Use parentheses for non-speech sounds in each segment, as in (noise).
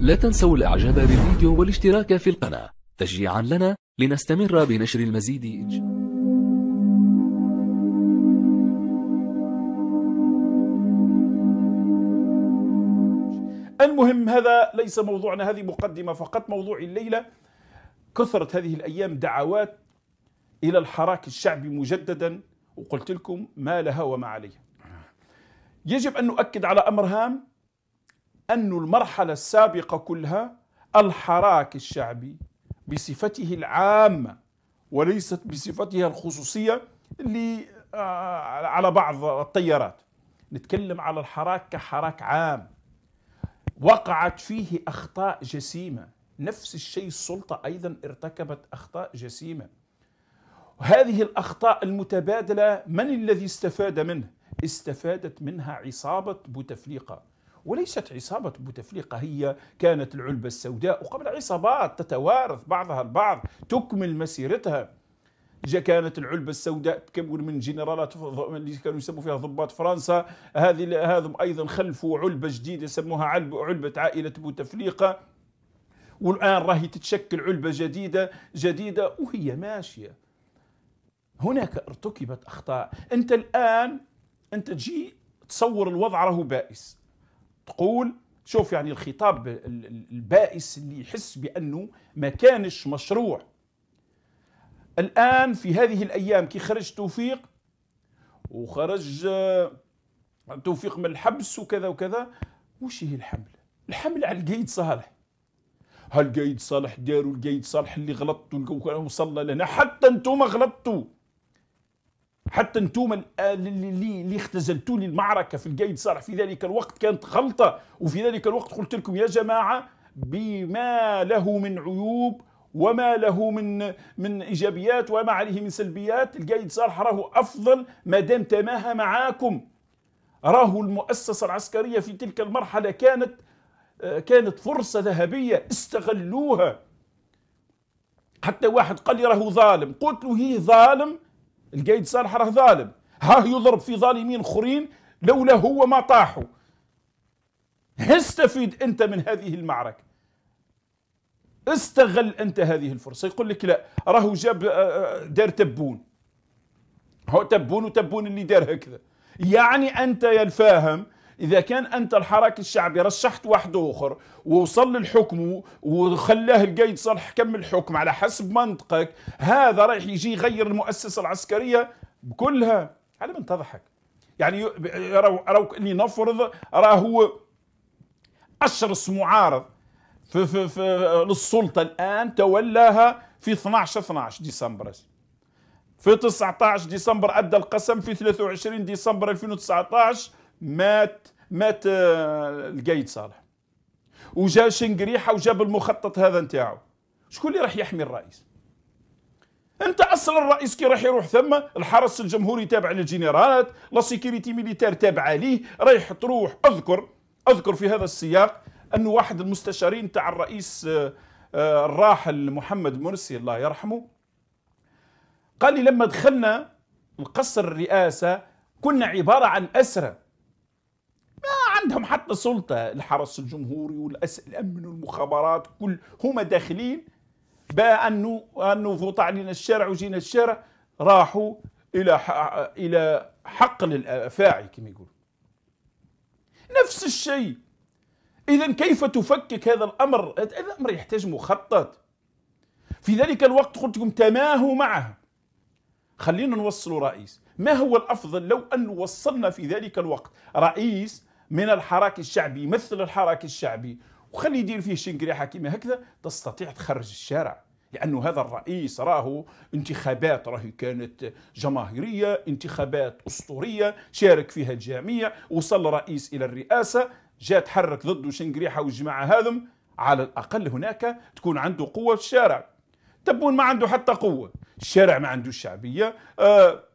لا تنسوا الاعجاب بالفيديو والاشتراك في القناة تشجيعا لنا لنستمر بنشر المزيد المهم هذا ليس موضوعنا هذه مقدمة فقط موضوع الليلة كثرت هذه الأيام دعوات إلى الحراك الشعبي مجددا وقلت لكم ما لها وما عليها يجب أن نؤكد على أمر هام أن المرحلة السابقة كلها الحراك الشعبي بصفته العامة وليست بصفتها الخصوصية اللي آه، على بعض التيارات نتكلم على الحراك كحراك عام وقعت فيه أخطاء جسيمة نفس الشيء السلطة أيضا ارتكبت أخطاء جسيمة وهذه الأخطاء المتبادلة من الذي استفاد منه؟ استفادت منها عصابة بوتفليقة وليست عصابة بوتفليقة هي كانت العلبة السوداء وقبل عصابات تتوارث بعضها البعض تكمل مسيرتها جا كانت العلبة السوداء تكون من جنرالات اللي كانوا يسموا فيها ضباط فرنسا هذه هذم أيضا خلفوا علبة جديدة سموها علبة عائلة بوتفليقة والآن راهي تتشكل علبة جديدة جديدة وهي ماشية هناك ارتكبت أخطاء أنت الآن أنت تجي تصور الوضع راهو بائس تقول شوف يعني الخطاب البائس اللي يحس بانه ما كانش مشروع الان في هذه الايام كي خرج توفيق وخرج آه، توفيق من الحبس وكذا وكذا وش هي الحمله الحمل على القيد صالح هل قيد صالح داروا القيد صالح اللي غلطتوا وصلنا لنا حتى انتم غلطتوا حتى انتم اللي آه، اختزلتوا لي المعركه في الجيد صالح في ذلك الوقت كانت غلطه وفي ذلك الوقت قلت لكم يا جماعه بما له من عيوب وما له من من ايجابيات وما عليه من سلبيات الجيد صالح راه افضل ما دام تماهى معاكم راه المؤسسه العسكريه في تلك المرحله كانت آه، كانت فرصه ذهبيه استغلوها حتى واحد قال لي راهو ظالم قلت له هي ظالم القايد صالح راه ظالم ها يضرب في ظالمين خرين لولا هو ما طاحوا استفيد انت من هذه المعركه استغل انت هذه الفرصه يقول لك لا راهو جاب آه، آه، دار تبون هو تبون وتبون اللي دار هكذا يعني انت يا الفاهم إذا كان أنت الحراك الشعبي رشحت واحد آخر ووصل للحكم وخلاه القايد صالح كم الحكم على حسب منطقك هذا رايح يجي يغير المؤسسة العسكرية كلها على من تضحك يعني راهو اني نفرض راهو أشرس معارض في في في للسلطة الآن تولاها في 12 12 ديسمبر في 19 ديسمبر أدى القسم في 23 ديسمبر 2019 مات مات آه، القايد صالح وجا شنقريحه وجاب المخطط هذا نتاعو شكون اللي راح يحمي الرئيس انت اصلا الرئيس كي راح يروح ثم الحرس الجمهوري تابع للجنرالات لا سيكيريتي ميليتير تابعه ليه رايح تروح اذكر اذكر في هذا السياق انه واحد المستشارين تاع الرئيس آه، آه، الراحل محمد مرسي الله يرحمه قال لي لما دخلنا القصر الرئاسه كنا عباره عن اسره عندهم حتى سلطة الحرس الجمهوري والأمن والمخابرات كل هما داخلين بأنه أنه فوت علينا الشارع وجينا الشارع راحوا إلى إلى حقل الأفاعي كما يقولوا نفس الشيء إذا كيف تفكك هذا الأمر؟ هذا الأمر يحتاج مخطط في ذلك الوقت قلت لكم تماهوا معه خلينا نوصلوا رئيس ما هو الأفضل لو أن وصلنا في ذلك الوقت رئيس من الحراك الشعبي مثل الحراك الشعبي وخلي يدير فيه شنقريحه كيما هكذا تستطيع تخرج الشارع لانه هذا الرئيس راهو انتخابات راهي كانت جماهيريه انتخابات اسطوريه شارك فيها الجميع وصل رئيس الى الرئاسه جاء تحرك ضد شنقريحه والجماعه هذم على الاقل هناك تكون عنده قوه في الشارع تبون ما عنده حتى قوه الشارع ما عندوش شعبيه آه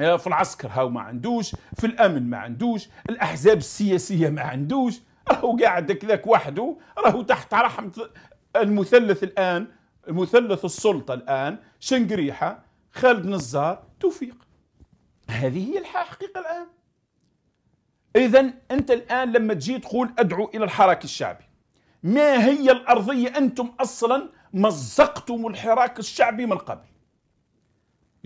آه، في العسكر هاو ما عندوش في الامن ما عندوش الاحزاب السياسيه ما عندوش راهو قاعد كذاك وحده راهو تحت رحمه المثلث الان مثلث السلطه الان شنقريحه خالد نزار توفيق هذه هي الحقيقه الان اذا انت الان لما تجي تقول ادعو الى الحراك الشعبي ما هي الارضيه انتم اصلا مزقتم الحراك الشعبي من قبل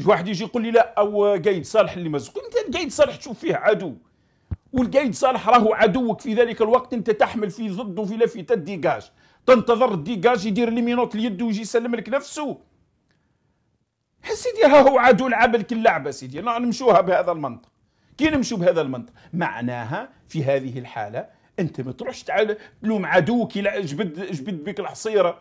واحد يجي يقول لي لا او قايد صالح اللي مزق انت القايد صالح تشوف فيه عدو والقايد صالح راهو عدوك في ذلك الوقت انت تحمل في ضده في لافته ديجاج تنتظر الديكاج يدير لي مينوت اليد ويجي يسلم لك نفسه سيدي راهو عدو لعب لك اللعبه سيدي نمشوها بهذا المنطق كي نمشوا بهذا المنطق معناها في هذه الحاله انت ما تروحش تلوم عدوك جبد جبد بك الحصيره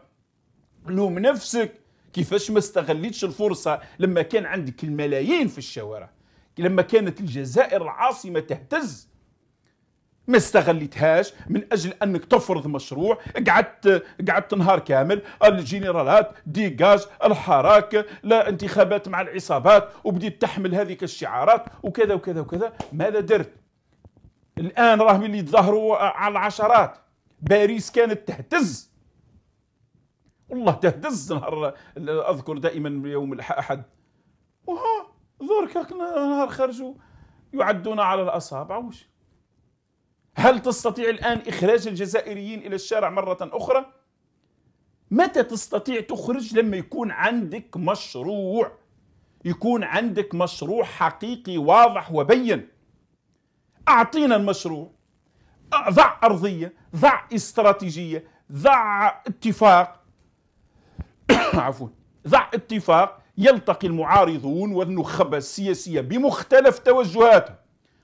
لوم نفسك كيفاش ما استغليتش الفرصه لما كان عندك الملايين في الشوارع لما كانت الجزائر العاصمه تهتز ما استغليتهاش من اجل انك تفرض مشروع قعدت قعدت نهار كامل الجنرالات ديجاج الحراك لا انتخابات مع العصابات وبديت تحمل هذيك الشعارات وكذا وكذا وكذا ماذا درت الان راهم اللي يتظاهروا على العشرات باريس كانت تهتز والله تهتز نهار اذكر دائما يوم الاحد وها ظهرك نهار خرجوا يعدون على الاصابع وش هل تستطيع الان اخراج الجزائريين الى الشارع مره اخرى متى تستطيع تخرج لما يكون عندك مشروع يكون عندك مشروع حقيقي واضح وبين اعطينا المشروع ضع ارضيه ضع استراتيجيه ضع اتفاق (coughs) عفوا ضع اتفاق يلتقي المعارضون والنخبة السياسية بمختلف توجهاتهم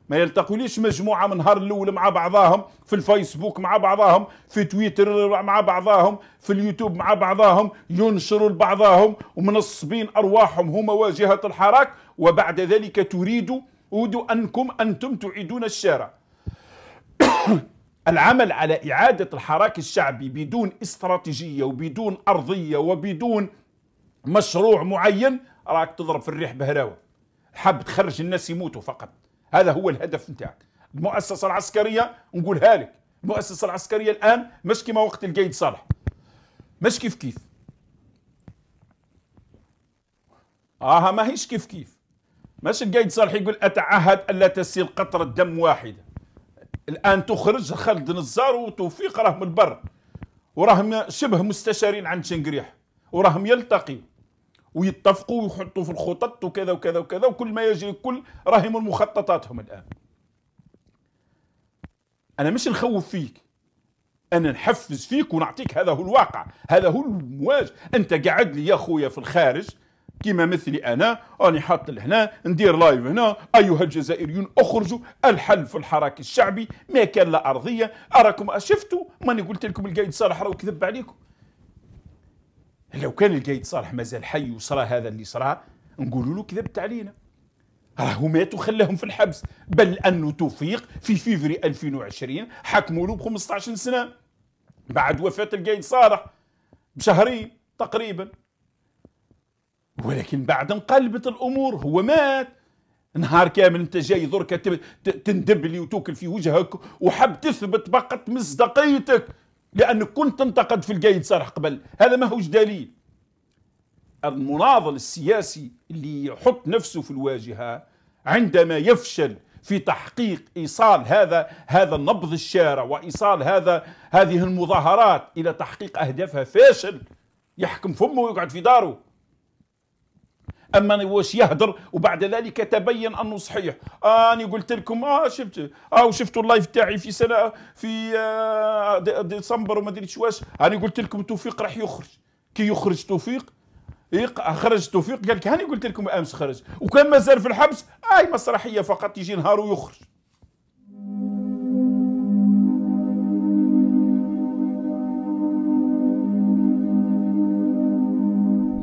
ما يلتقوليش مجموعة من نهار الأول مع بعضاهم في الفيسبوك مع بعضاهم في تويتر مع بعضاهم في اليوتيوب مع بعضاهم ينشروا لبعضاهم ومنصبين أرواحهم هما واجهة الحراك وبعد ذلك تريدوا أودوا أنكم أنتم تعيدون الشارع (coughs) العمل على إعادة الحراك الشعبي بدون استراتيجية وبدون أرضية وبدون مشروع معين راك تضرب في الريح بهراوة حاب تخرج الناس يموتوا فقط هذا هو الهدف نتاعك المؤسسة العسكرية نقولها لك المؤسسة العسكرية الآن مش كما وقت القيد صالح مش كيف كيف آها ما هيش كيف كيف مش القيد صالح يقول أتعهد ألا تسيل قطرة دم واحدة الان تخرج خالد نزار وتوفيق راهم البر وراهم شبه مستشارين عند شنقريح وراهم يلتقي ويتفقوا ويحطوا في الخطط وكذا وكذا وكذا وكل ما يجري كل راهم مخططاتهم الان انا مش نخوف فيك انا نحفز فيك ونعطيك هذا هو الواقع هذا هو المواجه انت قاعد لي يا خويا في الخارج كيما مثلي انا راني حاط لهنا ندير لايف هنا ايها الجزائريون اخرجوا الحل في الحراك الشعبي ما كان لا ارضيه اراكم شفتوا ماني قلت لكم القايد صالح راهو كذب عليكم لو كان القايد صالح مازال حي وصرى هذا اللي صرى نقولوا له كذبت علينا راهو مات وخلاهم في الحبس بل انه توفيق في فيفري 2020 حكموا له ب 15 سنه بعد وفاه القايد صالح بشهرين تقريبا ولكن بعد انقلبت الامور هو مات نهار كامل انت جاي دركا تندب لي وتوكل في وجهك وحب تثبت فقط مصداقيتك لانك كنت تنتقد في القايد صالح قبل هذا ما هوش دليل المناضل السياسي اللي يحط نفسه في الواجهه عندما يفشل في تحقيق ايصال هذا هذا النبض الشارع وايصال هذا هذه المظاهرات الى تحقيق اهدافها فاشل يحكم فمه ويقعد في داره اما واش يهدر وبعد ذلك تبين انه صحيح اني آه قلت لكم اه شفت اه وشفتوا اللايف تاعي في سنه في آه ديسمبر وما ادري واش انا آه قلت لكم توفيق راح يخرج كي يخرج توفيق خرج توفيق قال لك هاني قلت لكم امس خرج وكان مازال في الحبس اي مسرحيه فقط يجي نهار ويخرج